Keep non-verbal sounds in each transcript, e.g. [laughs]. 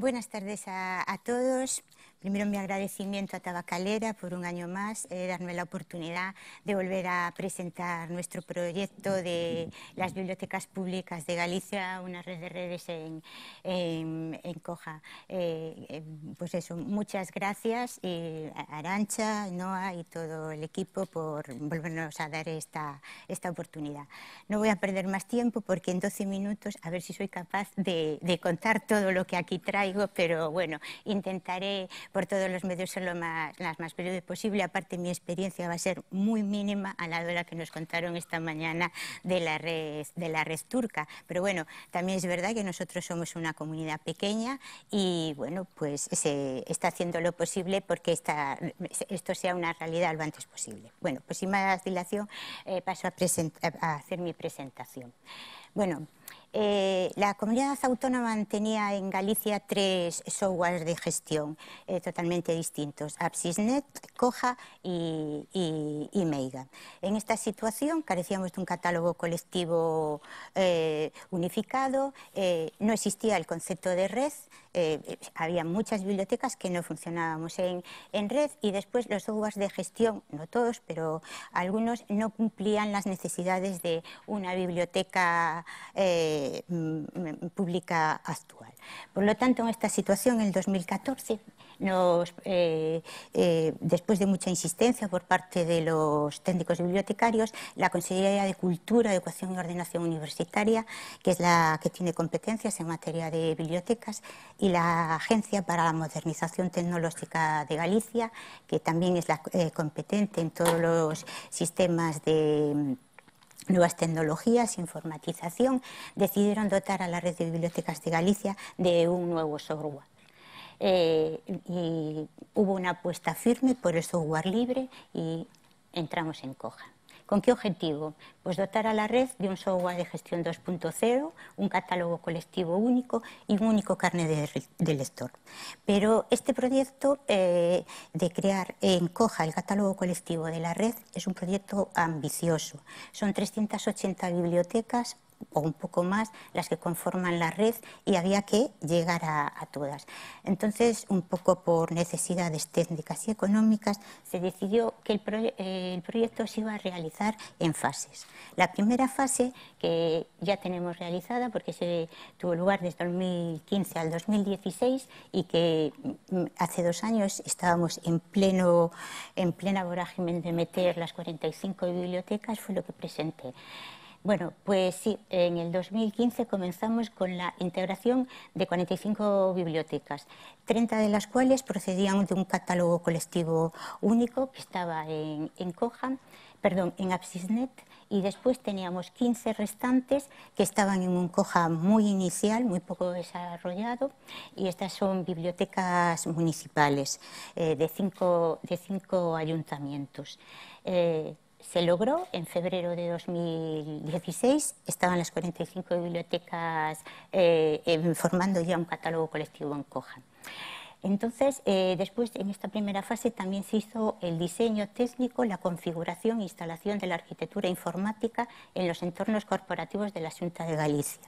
Buenas tardes a, todos. Primero mi agradecimiento a Tabacalera por un año más, eh, darme la oportunidad de volver a presentar nuestro proyecto de las bibliotecas públicas de Galicia, una red de redes en, Coja. Eh, eh, pues eso, muchas gracias a Arancha, Noa y todo el equipo por volvernos a dar esta, esta oportunidad. No voy a perder más tiempo porque en 12 minutos a ver si soy capaz de contar todo lo que aquí traigo, pero bueno, intentaré por todos los medios son lo más, las más breves posible. Aparte, mi experiencia va a ser muy mínima a la hora que nos contaron esta mañana de la red, de la red turca. Pero bueno, también es verdad que nosotros somos una comunidad pequeña y bueno, pues se está haciendo lo posible porque esta, esto sea una realidad lo antes posible. Bueno, pues sin más dilación eh, paso a, a hacer mi presentación. Bueno, eh, la comunidad autónoma tenía en Galicia tres softwares de gestión eh, totalmente distintos, APSISNET, COJA y, MEIGA. En esta situación carecíamos de un catálogo colectivo eh, unificado, eh, no existía el concepto de red, eh, eh, había muchas bibliotecas que no funcionábamos en, en, red y después los softwares de gestión, no todos, pero algunos no cumplían las necesidades de una biblioteca eh, pública actual. Por lo tanto, en esta situación, en el 2014, eh, eh, después de mucha insistencia por parte de los técnicos bibliotecarios, la Consejería de Cultura, Educación y Ordenación Universitaria, que es la que tiene competencias en materia de bibliotecas, y la Agencia para la Modernización Tecnológica de Galicia, que también es la eh, competente en todos los sistemas de mm, nuevas tecnologías, informatización, decidieron dotar a la red de bibliotecas de Galicia de un nuevo software eh, y hubo una apuesta firme por el software libre y entramos en Coja. ¿Con qué objetivo? Pues dotar a la red de un software de gestión 2.0, un catálogo colectivo único y un único carnet de, lector. Pero este proyecto eh, de crear en Coja el catálogo colectivo de la red es un proyecto ambicioso. Son 380 bibliotecas o un poco más las que conforman la red y había que llegar a, todas. Entonces, un poco por necesidades técnicas y económicas, se decidió que el, proyecto se iba a realizar en fases. La primera fase, que ya tenemos realizada porque se tuvo lugar desde 2015 al 2016 y que mm, hace dos años estábamos en, pleno, en plena vorágine de meter las 45 bibliotecas, fue lo que presenté. Bueno, pues sí, en el 2015 comenzamos con la integración de 45 bibliotecas, 30 de las cuales procedían de un catálogo colectivo único que estaba en, Coja, perdón, en Apsisnet, y después teníamos 15 restantes que estaban en un coja muy inicial, muy poco desarrollado, y estas son bibliotecas municipales eh, de, cinco, de, cinco, ayuntamientos. Eh, se logró en febrero de 2016. Estaban las 45 bibliotecas eh, formando ya un catálogo colectivo en Cojan. Entonces, eh, después, en esta primera fase, también se hizo el diseño técnico, la configuración e instalación de la arquitectura informática en los entornos corporativos de la Junta de Galicia.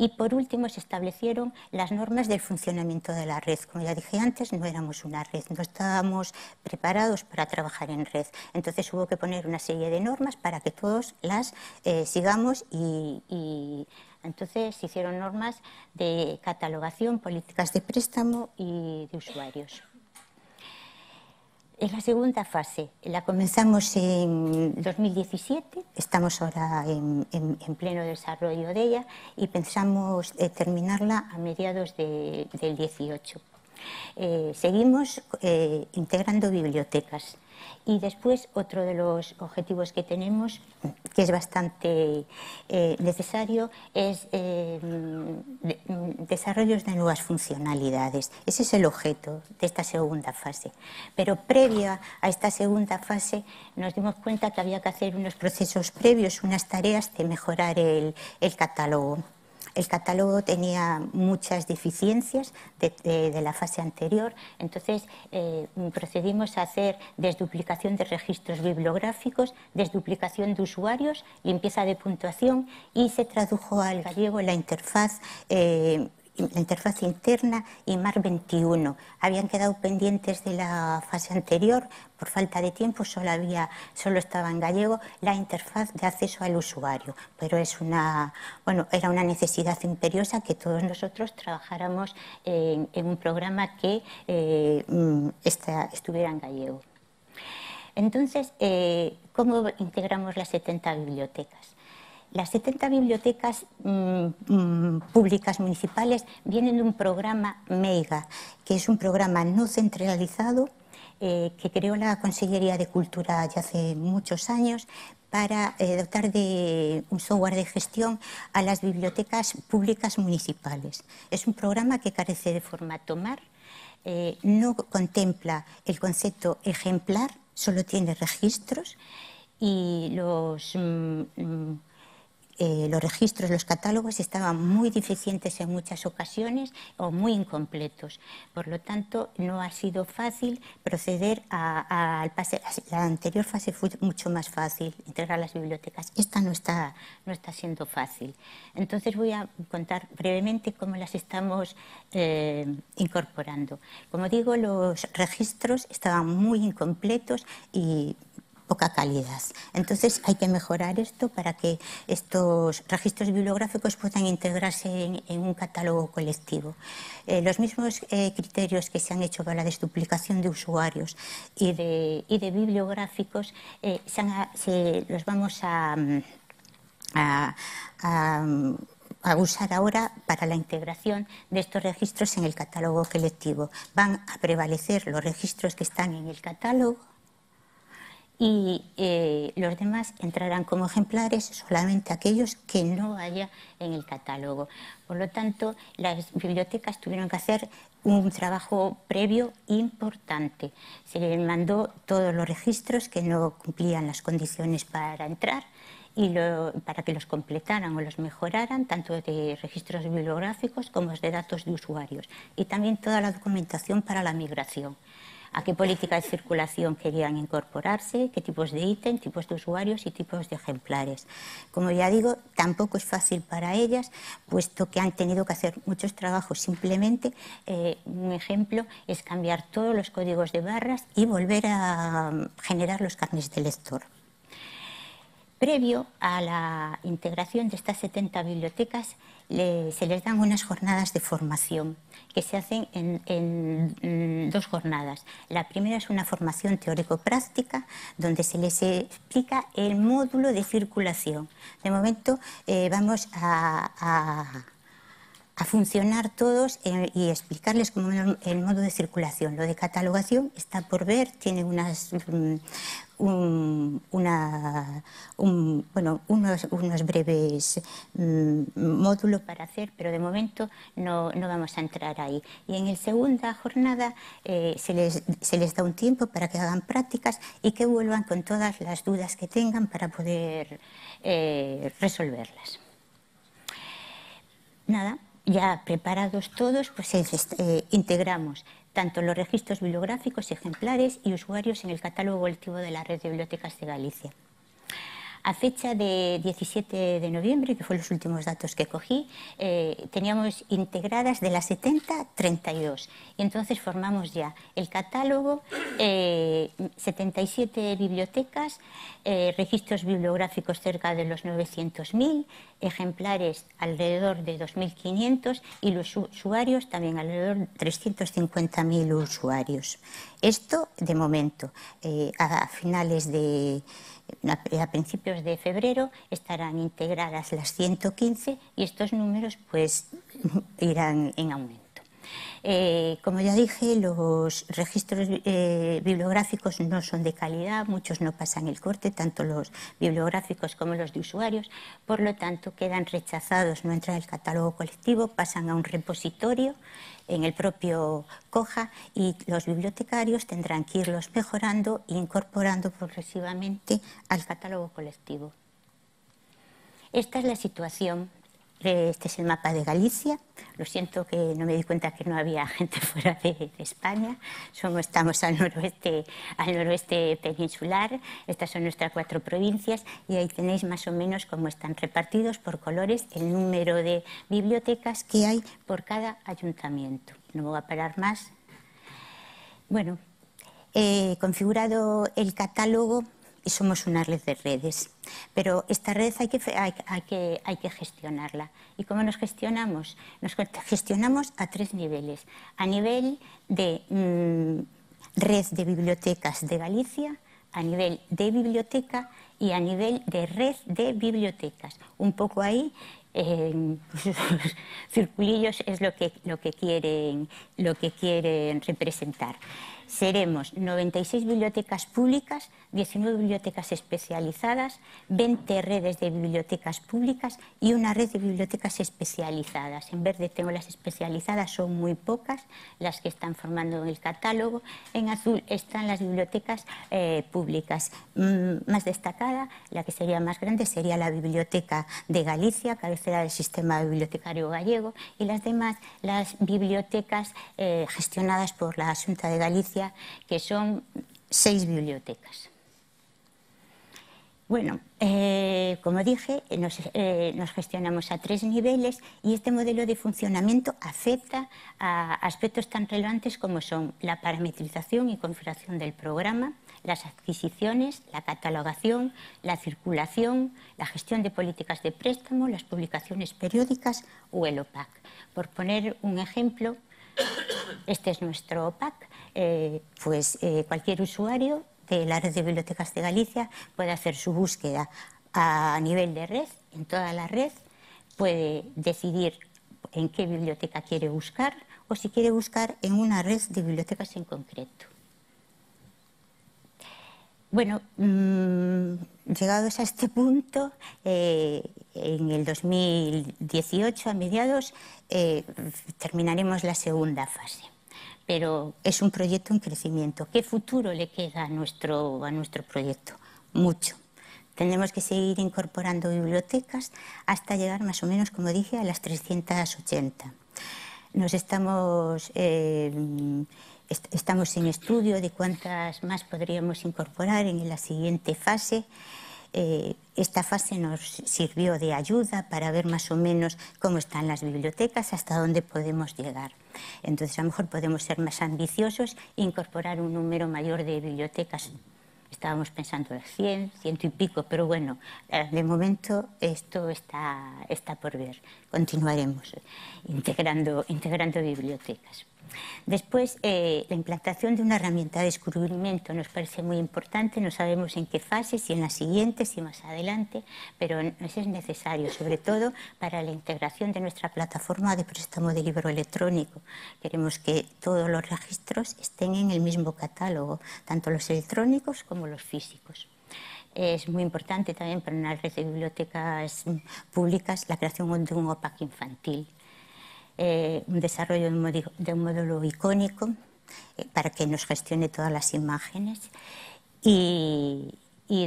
Y por último se establecieron las normas del funcionamiento de la red. Como ya dije antes, no éramos una red, no estábamos preparados para trabajar en red. Entonces hubo que poner una serie de normas para que todos las eh, sigamos y entonces se hicieron normas de catalogación, políticas de préstamo y de usuarios. Es la segunda fase. La comenzamos en 2017. Estamos ahora en, pleno desarrollo de ella y pensamos eh, terminarla a mediados del 18. Eh, seguimos eh, integrando bibliotecas. Y después otro de los objetivos que tenemos, que es bastante eh, necesario, es eh, desarrollos de nuevas funcionalidades. Ese es el objeto de esta segunda fase. Pero previa a esta segunda fase nos dimos cuenta que había que hacer unos procesos previos, unas tareas de mejorar el catálogo el catálogo tenía muchas deficiencias de, la fase anterior, entonces eh, procedimos a hacer desduplicación de registros bibliográficos, desduplicación de usuarios, limpieza de puntuación y se tradujo al gallego la interfaz eh, la interfaz interna y MAR 21. Habían quedado pendientes de la fase anterior, por falta de tiempo solo, había, solo estaba en gallego la interfaz de acceso al usuario, pero es una, bueno, era una necesidad imperiosa que todos nosotros trabajáramos en, un programa que eh, mm, estuviera en gallego. Entonces, eh, ¿cómo integramos las 70 bibliotecas? Las 70 bibliotecas mm, mm, públicas municipales vienen de un programa MEIGA, que es un programa no centralizado eh, que creó la Consellería de Cultura ya hace muchos años para eh, dotar de un software de gestión a las bibliotecas públicas municipales. Es un programa que carece de forma MAR, eh, no contempla el concepto ejemplar, solo tiene registros y los... Mm, eh, los registros, los catálogos estaban muy deficientes en muchas ocasiones o muy incompletos. Por lo tanto, no ha sido fácil proceder al pase. La anterior fase fue mucho más fácil, integrar las bibliotecas. Esta no está, no está siendo fácil. Entonces, voy a contar brevemente cómo las estamos eh, incorporando. Como digo, los registros estaban muy incompletos y poca calidad. Entonces hay que mejorar esto para que estos registros bibliográficos puedan integrarse en, un catálogo colectivo. Eh, los mismos eh, criterios que se han hecho para la desduplicación de usuarios y de, bibliográficos eh, se los vamos mm, a usar ahora para la integración de estos registros en el catálogo colectivo. Van a prevalecer los registros que están en el catálogo y eh, los demás entrarán como ejemplares solamente aquellos que no haya en el catálogo. Por lo tanto, las bibliotecas tuvieron que hacer un trabajo previo importante. Se les mandó todos los registros que no cumplían las condiciones para entrar y para que los completaran o los mejoraran, tanto de registros bibliográficos como de datos de usuarios, y también toda la documentación para la migración a qué política de circulación querían incorporarse, qué tipos de ítem, tipos de usuarios y tipos de ejemplares. Como ya digo, tampoco es fácil para ellas, puesto que han tenido que hacer muchos trabajos. Simplemente, eh, un ejemplo es cambiar todos los códigos de barras y volver a mm, generar los carnes de lector. Previo a la integración de estas 70 bibliotecas, se les dan unas jornadas de formación que se hacen en, mm, dos jornadas. La primera es una formación teórico-práctica, donde se les explica el módulo de circulación. De momento eh, vamos a a funcionar todos eh, y explicarles como el modo de circulación. Lo de catalogación está por ver, tiene unas, mm, una, unos, breves mm, módulos para hacer, pero de momento no, vamos a entrar ahí. Y en la segunda jornada eh, se, les, se, les, da un tiempo para que hagan prácticas y que vuelvan con todas las dudas que tengan para poder eh, resolverlas. Nada, ya preparados todos, pues eh, integramos tanto los registros bibliográficos, ejemplares y usuarios en el catálogo colectivo de la Red de Bibliotecas de Galicia. A fecha de 17 de noviembre, que fue los últimos datos que cogí, eh, teníamos integradas de las 70, 32. Y entonces formamos ya el catálogo, 77 eh, bibliotecas, eh, registros bibliográficos cerca de los 900.000, ejemplares alrededor de 2.500 y los usuarios también alrededor de 350.000 usuarios. Esto de momento, a finales de eh, a principios de febrero estarán integradas las 115 y estos números pues irán en aumento. Eh, como ya dije, los registros eh, bibliográficos no son de calidad, muchos no pasan el corte, tanto los bibliográficos como los de usuarios, por lo tanto quedan rechazados, no entran al catálogo colectivo, pasan a un repositorio en el propio COJA y los bibliotecarios tendrán que irlos mejorando e incorporando progresivamente al catálogo colectivo. Esta es la situación eh, este es el mapa de Galicia. Lo siento que no me di cuenta que no había [laughs] gente fuera de, España. Somos, estamos al noroeste, al noroeste peninsular. Estas son nuestras cuatro provincias y ahí tenéis más o menos cómo están repartidos por colores el número de bibliotecas que hay por cada ayuntamiento. No me voy a parar más. Bueno, he eh, configurado el catálogo y somos una red de redes. Pero esta red hay que, gestionarla. ¿Y cómo nos gestionamos? Nos gestionamos a tres niveles. A nivel de mm, red de bibliotecas de Galicia, a nivel de biblioteca y a nivel de red de bibliotecas. Un poco ahí [laughs] circulillos es lo lo que, quieren, lo que quieren representar seremos 96 bibliotecas públicas, 19 bibliotecas especializadas, 20 redes de bibliotecas públicas y una red de bibliotecas especializadas. En verde tengo las especializadas, son muy pocas las que están formando el catálogo. En azul están las bibliotecas eh, públicas. Mm, más destacada, la que sería más grande, sería la Biblioteca de Galicia, cabecera del sistema bibliotecario gallego, y las demás, las bibliotecas eh, gestionadas por la Asunta de Galicia que son seis bibliotecas. Bueno, eh, como dije, nos, eh, nos, gestionamos a tres niveles y este modelo de funcionamiento afecta a aspectos tan relevantes como son la parametrización y configuración del programa, las adquisiciones, la catalogación, la circulación, la gestión de políticas de préstamo, las publicaciones periódicas o el OPAC. Por poner un ejemplo, este es nuestro OPAC eh, pues eh, cualquier usuario de la red de bibliotecas de Galicia puede hacer su búsqueda a nivel de red, en toda la red, puede decidir en qué biblioteca quiere buscar o si quiere buscar en una red de bibliotecas en concreto. Bueno, mm, llegados a este punto, eh, en el 2018, a mediados, terminaremos la segunda fase pero es un proyecto en crecimiento. ¿Qué futuro le queda a nuestro, a nuestro proyecto? Mucho. Tenemos que seguir incorporando bibliotecas hasta llegar más o menos, como dije, a las 380. Nos estamos, eh, estamos en estudio de cuántas más podríamos incorporar en la siguiente fase. Eh, esta fase nos sirvió de ayuda para ver más o menos cómo están las bibliotecas, hasta dónde podemos llegar. Entonces, a lo mejor podemos ser más ambiciosos e incorporar un número mayor de bibliotecas. Estábamos pensando en 100, ciento y pico, pero bueno, eh, de momento esto está, por ver. Continuaremos integrando bibliotecas. Después, eh, la implantación de una herramienta de descubrimiento nos parece muy importante, no sabemos en qué fase, si en la siguiente, si más adelante, pero eso es necesario, sobre todo para la integración de nuestra plataforma de préstamo de libro electrónico. Queremos que todos los registros estén en el mismo catálogo, tanto los electrónicos como los físicos. Es muy importante también para una red de bibliotecas mm, públicas la creación de un OPAC infantil eh, un desarrollo de un, modelo, icónico eh, para que nos gestione todas las imágenes y,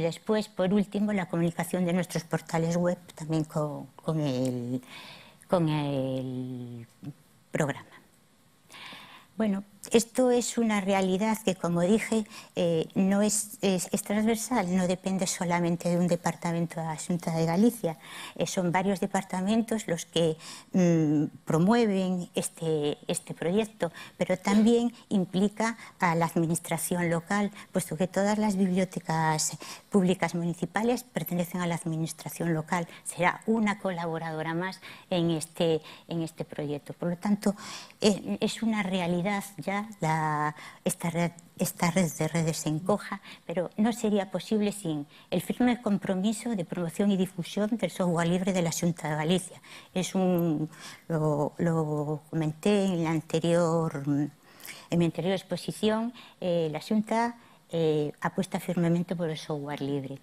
después, por último, la comunicación de nuestros portales web también con, el, con el programa. Bueno, esto es una realidad que, como dije, eh, no es, es, transversal, no depende solamente de un departamento de asunta de Galicia. Eh, son varios departamentos los que mm, promueven este, este proyecto, pero también implica a la administración local, puesto que todas las bibliotecas públicas municipales pertenecen a la administración local. Será una colaboradora más en este, en este proyecto. Por lo tanto, eh, es una realidad ya esta, red, esta red de redes se encoja, pero no sería posible sin el firme compromiso de promoción y difusión del software libre de la Junta de Galicia. Es un, lo, comenté en, la anterior, en mi anterior exposición, eh, la Junta eh, apuesta firmemente por el software libre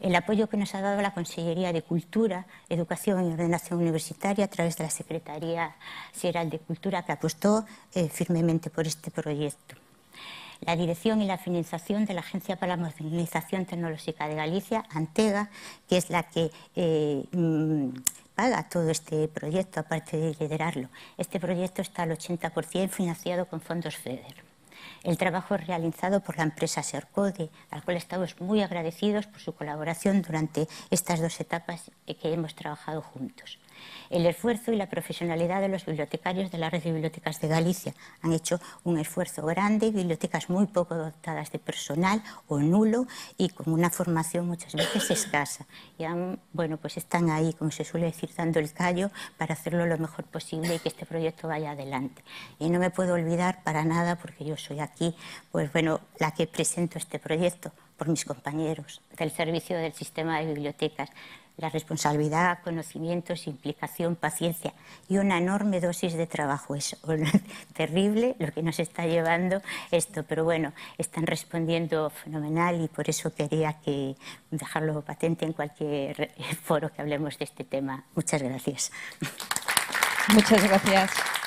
el apoyo que nos ha dado la Consellería de Cultura, Educación y Ordenación Universitaria a través de la Secretaría General de Cultura, que apostó eh, firmemente por este proyecto la dirección y la financiación de la Agencia para la Modernización Tecnológica de Galicia, Antega, que es la que eh, mm, paga todo este proyecto, aparte de liderarlo. Este proyecto está al 80% financiado con fondos FEDER el trabajo realizado por la empresa Sercode, al cual estamos muy agradecidos por su colaboración durante estas dos etapas que hemos trabajado juntos. El esfuerzo y la profesionalidad de los bibliotecarios de la Red de Bibliotecas de Galicia han hecho un esfuerzo grande, bibliotecas muy poco dotadas de personal o nulo y con una formación muchas veces escasa. Y han, bueno, pues están ahí, como se suele decir, dando el callo para hacerlo lo mejor posible y que este proyecto vaya adelante. Y no me puedo olvidar para nada, porque yo soy aquí, pues bueno, la que presento este proyecto, por mis compañeros del servicio del sistema de bibliotecas. La responsabilidad, conocimientos, implicación, paciencia y una enorme dosis de trabajo. Es [laughs] terrible lo que nos está llevando esto, pero bueno, están respondiendo fenomenal y por eso quería que dejarlo patente en cualquier [laughs] foro que hablemos de este tema. Muchas gracias. Muchas gracias.